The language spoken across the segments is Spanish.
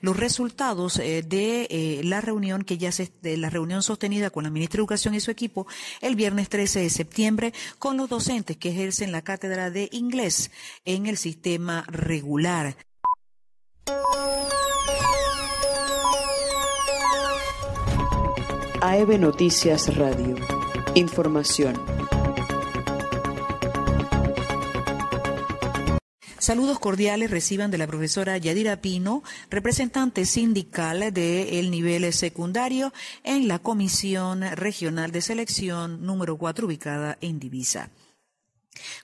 los resultados eh, de eh, la reunión que ya de la reunión sostenida con la ministra de Educación y su equipo el viernes 13 de septiembre con los docentes que ejercen la cátedra de inglés en el sistema regular. AEB Noticias Radio. Información Saludos cordiales reciban de la profesora Yadira Pino, representante sindical del nivel secundario en la Comisión Regional de Selección número 4 ubicada en Divisa.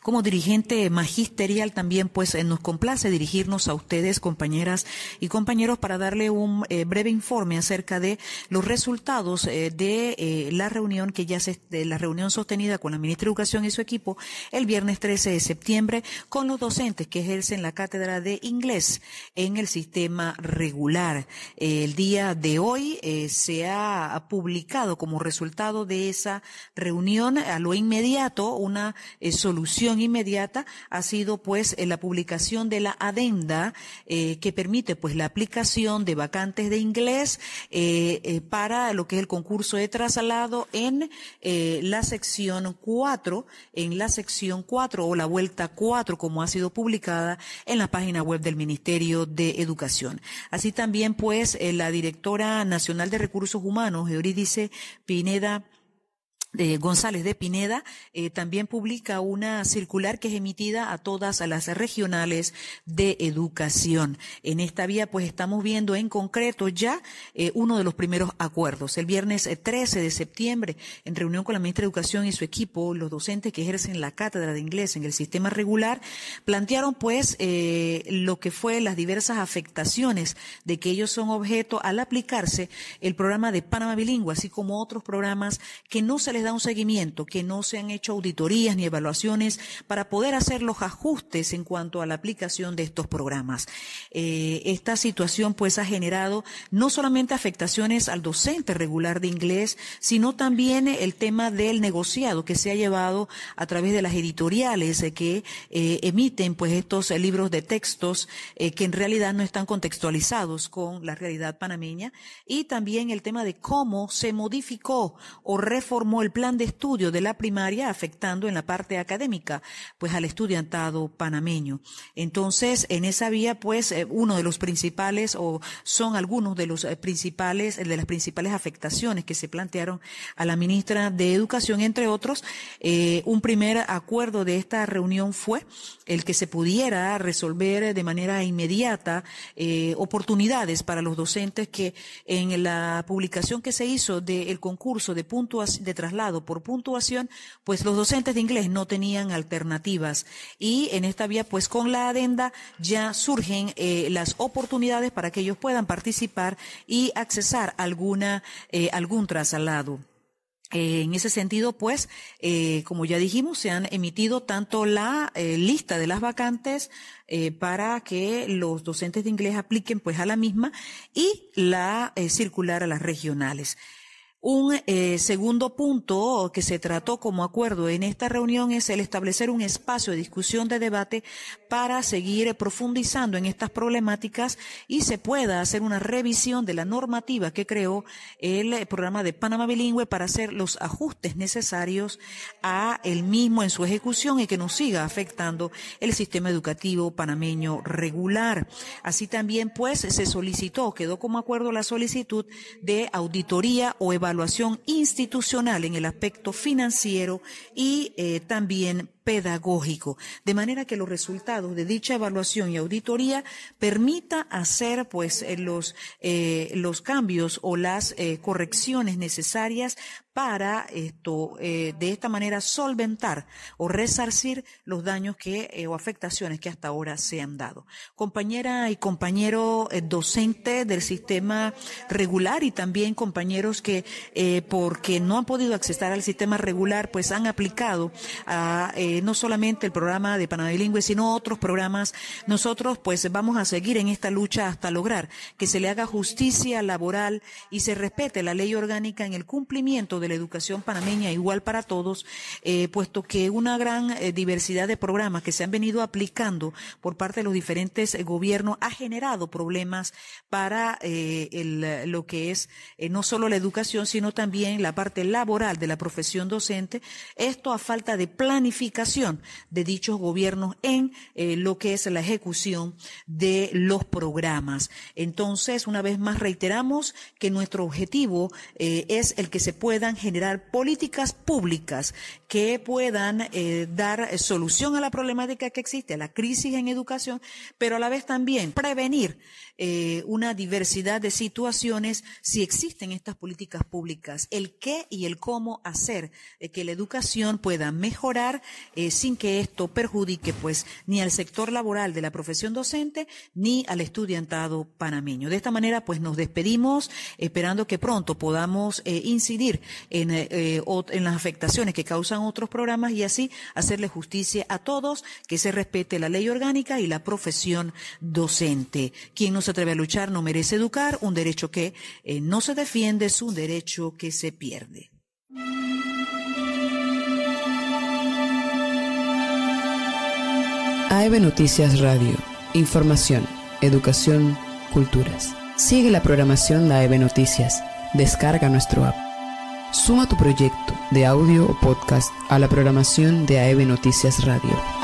Como dirigente magisterial también, pues eh, nos complace dirigirnos a ustedes, compañeras y compañeros, para darle un eh, breve informe acerca de los resultados eh, de la reunión que ya se, de la reunión sostenida con la ministra de Educación y su equipo el viernes 13 de septiembre con los docentes que ejercen la cátedra de inglés en el sistema regular. el día de hoy se ha publicado como resultado de esa reunión a lo inmediato una solución solución inmediata ha sido pues la publicación de la adenda eh, que permite pues la aplicación de vacantes de inglés eh, eh, para lo que es el concurso de traslado en la sección 4, en la sección 4 o la vuelta 4 como ha sido publicada en la página web del Ministerio de Educación. Así también pues la directora nacional de recursos humanos, Eurídice Pineda, eh, González de Pineda eh, también publica una circular que es emitida a todas las regionales de educación. En esta vía, pues estamos viendo en concreto ya eh, uno de los primeros acuerdos. El viernes 13 de septiembre, en reunión con la ministra de Educación y su equipo, los docentes que ejercen la cátedra de inglés en el sistema regular, plantearon pues lo que fue las diversas afectaciones de que ellos son objeto al aplicarse el programa de Panamá Bilingüe, así como otros programas que no se les da un seguimiento, que no se han hecho auditorías ni evaluaciones para poder hacer los ajustes en cuanto a la aplicación de estos programas. Eh, esta situación pues ha generado no solamente afectaciones al docente regular de inglés, sino también el tema del negociado que se ha llevado a través de las editoriales eh, que eh, emiten pues estos libros de textos que en realidad no están contextualizados con la realidad panameña y también el tema de cómo se modificó o reformó el plan de estudio de la primaria afectando en la parte académica, pues al estudiantado panameño. Entonces, en esa vía, pues, eh, uno de los principales o son algunos de los eh, principales, de las principales afectaciones que se plantearon a la ministra de Educación, entre otros. Eh, un primer acuerdo de esta reunión fue el que se pudiera resolver de manera inmediata oportunidades para los docentes que en la publicación que se hizo del concurso de puntos de traslado por puntuación, pues los docentes de inglés no tenían alternativas. Y en esta vía, pues con la adenda ya surgen eh, las oportunidades para que ellos puedan participar y accesar alguna, eh, algún traslado. en ese sentido, pues, eh, como ya dijimos, se han emitido tanto la lista de las vacantes para que los docentes de inglés apliquen pues a la misma y la circular a las regionales. Un eh, segundo punto que se trató como acuerdo en esta reunión es el establecer un espacio de discusión, de debate para seguir profundizando en estas problemáticas y se pueda hacer una revisión de la normativa que creó el eh, programa de Panamá Bilingüe para hacer los ajustes necesarios a el mismo en su ejecución y que no siga afectando el sistema educativo panameño regular. Así también, pues, se solicitó, quedó como acuerdo la solicitud de auditoría o evaluación evaluación institucional en el aspecto financiero y eh, también pedagógico, de manera que los resultados de dicha evaluación y auditoría permita hacer pues eh, los, eh, los cambios o las eh, correcciones necesarias para esto, de esta manera solventar o resarcir los daños que, o afectaciones que hasta ahora se han dado. Compañera y compañero docente del sistema regular y también compañeros que, porque no han podido accesar al sistema regular, pues han aplicado a eh, no solamente el programa de Panamá sino otros programas, nosotros pues vamos a seguir en esta lucha hasta lograr que se le haga justicia laboral y se respete la ley orgánica en el cumplimiento de la educación panameña igual para todos, eh, puesto que una gran eh, diversidad de programas que se han venido aplicando por parte de los diferentes gobiernos ha generado problemas para lo que es no solo la educación, sino también la parte laboral de la profesión docente. Esto a falta de planificación de dichos gobiernos en eh, lo que es la ejecución de los programas. Entonces, una vez más reiteramos que nuestro objetivo eh, es el que se puedan generar políticas públicas que puedan eh, dar solución a la problemática que existe, a la crisis en educación, pero a la vez también prevenir una diversidad de situaciones si existen estas políticas públicas, el qué y el cómo hacer que la educación pueda mejorar eh, sin que esto perjudique pues ni al sector laboral de la profesión docente ni al estudiantado panameño. De esta manera pues nos despedimos esperando que pronto podamos eh, incidir en, eh, en las afectaciones que causan otros programas y así hacerle justicia a todos, que se respete la ley orgánica y la profesión docente. Quien no se atreve a luchar no merece educar, un derecho que no se defiende es un derecho que se pierde. AEB Noticias Radio. Información, educación, culturas. Sigue la programación de AEB Noticias. Descarga nuestro app. Suma tu proyecto de audio o podcast a la programación de AEB Noticias Radio.